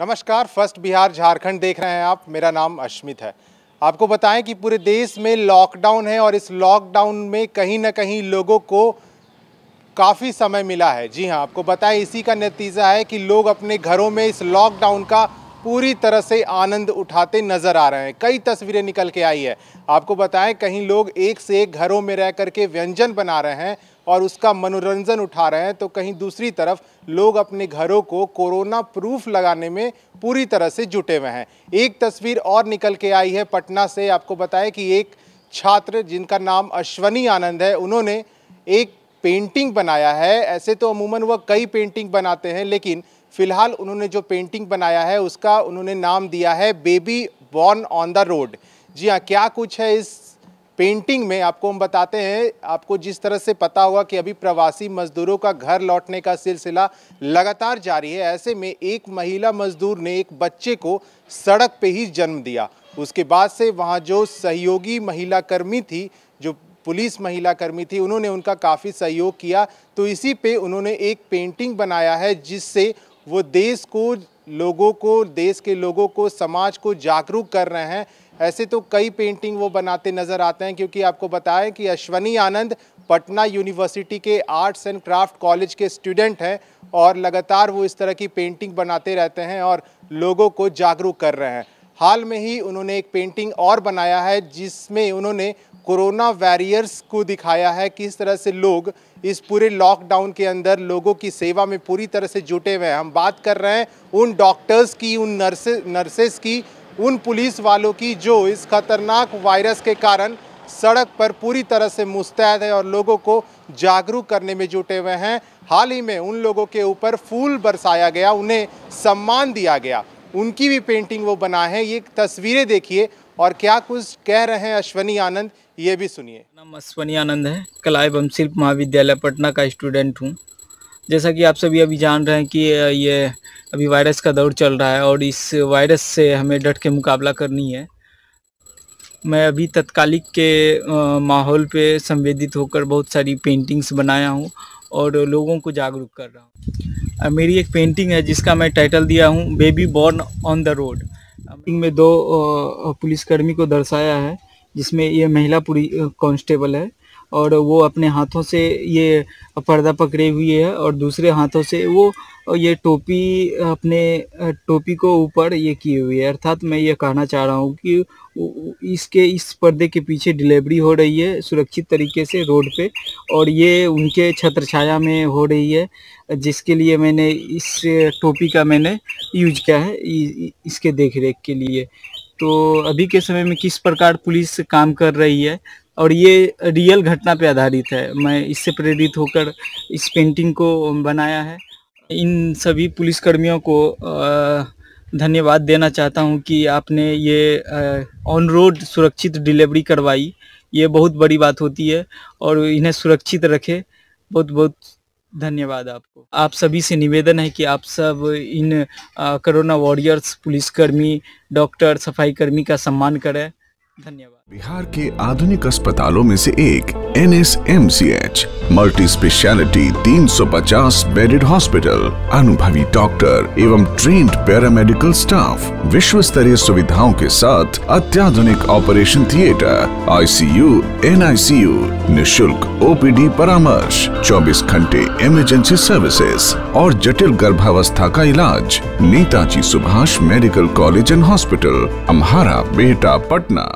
नमस्कार फर्स्ट बिहार झारखंड देख रहे हैं आप मेरा नाम अश्मित है आपको बताएं कि पूरे देश में लॉकडाउन है और इस लॉकडाउन में कहीं ना कहीं लोगों को काफ़ी समय मिला है जी हाँ आपको बताएं इसी का नतीजा है कि लोग अपने घरों में इस लॉकडाउन का पूरी तरह से आनंद उठाते नज़र आ रहे हैं कई तस्वीरें निकल के आई है आपको बताएं कहीं लोग एक से एक घरों में रह करके व्यंजन बना रहे हैं और उसका मनोरंजन उठा रहे हैं तो कहीं दूसरी तरफ लोग अपने घरों को कोरोना प्रूफ लगाने में पूरी तरह से जुटे हुए हैं एक तस्वीर और निकल के आई है पटना से आपको बताएं कि एक छात्र जिनका नाम अश्वनी आनंद है उन्होंने एक पेंटिंग बनाया है ऐसे तो अमूमन वह कई पेंटिंग बनाते हैं लेकिन फिलहाल उन्होंने जो पेंटिंग बनाया है उसका उन्होंने नाम दिया है baby born on the road जी हाँ क्या कुछ है इस पेंटिंग में आपको हम बताते हैं आपको जिस तरह से पता होगा कि अभी प्रवासी मजदूरों का घर लौटने का सिलसिला लगातार जारी है ऐसे में एक महिला मजदूर ने एक बच्चे को सड़क पे ही जन्म दिया उसके बाद से वहाँ जो सहयोगी महिला कर्मी थी जो पुलिस महिला कर्मी थी उन्होंने उनका काफ़ी सहयोग किया तो इसी पे उन्होंने एक पेंटिंग बनाया है जिससे वो देश को लोगों को देश के लोगों को समाज को जागरूक कर रहे हैं ऐसे तो कई पेंटिंग वो बनाते नज़र आते हैं क्योंकि आपको बताएं कि अश्वनी आनंद पटना यूनिवर्सिटी के आर्ट्स एंड क्राफ्ट कॉलेज के स्टूडेंट हैं और लगातार वो इस तरह की पेंटिंग बनाते रहते हैं और लोगों को जागरूक कर रहे हैं हाल में ही उन्होंने एक पेंटिंग और बनाया है जिसमें उन्होंने कोरोना वैरियर्स को दिखाया है किस तरह से लोग इस पूरे लॉकडाउन के अंदर लोगों की सेवा में पूरी तरह से जुटे हुए हैं हम बात कर रहे हैं उन डॉक्टर्स की उन नर्स नर्सेस की उन पुलिस वालों की जो इस खतरनाक वायरस के कारण सड़क पर पूरी तरह से मुस्तैद है और लोगों को जागरूक करने में जुटे हुए हैं हाल ही में उन लोगों के ऊपर फूल बरसाया गया उन्हें सम्मान दिया गया उनकी भी पेंटिंग वो बना है ये तस्वीरें देखिए और क्या कुछ कह रहे हैं अश्वनी आनंद ये भी सुनिए नाम अश्वनी आनंद है कला एवं शिल्प महाविद्यालय पटना का स्टूडेंट हूँ जैसा कि आप सभी अभी जान रहे हैं कि ये अभी वायरस का दौर चल रहा है और इस वायरस से हमें डट के मुकाबला करनी है मैं अभी तत्कालिक के माहौल पे संवेदित होकर बहुत सारी पेंटिंग्स बनाया हूँ और लोगों को जागरूक कर रहा हूँ मेरी एक पेंटिंग है जिसका मैं टाइटल दिया हूँ baby born on the road में दो पुलिसकर्मी को दर्शाया है जिसमें ये महिला पुलिस कांस्टेबल है और वो अपने हाथों से ये पर्दा पकड़े हुए है और दूसरे हाथों से वो ये टोपी अपने टोपी को ऊपर ये किए हुए है अर्थात मैं ये कहना चाह रहा हूँ कि इसके इस पर्दे के पीछे डिलीवरी हो रही है सुरक्षित तरीके से रोड पे और ये उनके छत्र छाया में हो रही है जिसके लिए मैंने इस टोपी का मैंने यूज किया है इसके देख रेख के लिए तो अभी के समय में किस प्रकार पुलिस काम कर रही है और ये रियल घटना पे आधारित है मैं इससे प्रेरित होकर इस पेंटिंग को बनाया है इन सभी पुलिसकर्मियों को धन्यवाद देना चाहता हूँ कि आपने ये ऑन रोड सुरक्षित डिलीवरी करवाई ये बहुत बड़ी बात होती है और इन्हें सुरक्षित रखे बहुत बहुत धन्यवाद आपको आप सभी से निवेदन है कि आप सब इन कोरोना वॉरियर्स पुलिसकर्मी डॉक्टर सफाईकर्मी का सम्मान करें धन्यवाद बिहार के आधुनिक अस्पतालों में से एक N S M C H multi speciality तीन सौ पचास बेडेड हॉस्पिटल अनुभवी डॉक्टर एवं ट्रेन्ड पैरामेडिकल स्टाफ विश्व स्तरीय सुविधाओं के साथ अत्याधुनिक ऑपरेशन थिएटर आईसीयू एनआईसीयू निशुल्क ओपीडी परामर्श 24 घंटे इमरजेंसी सर्विसेज और जटिल गर्भावस्था का इलाज Netaji Subhash medical college and hospital Amhara Bihta Patna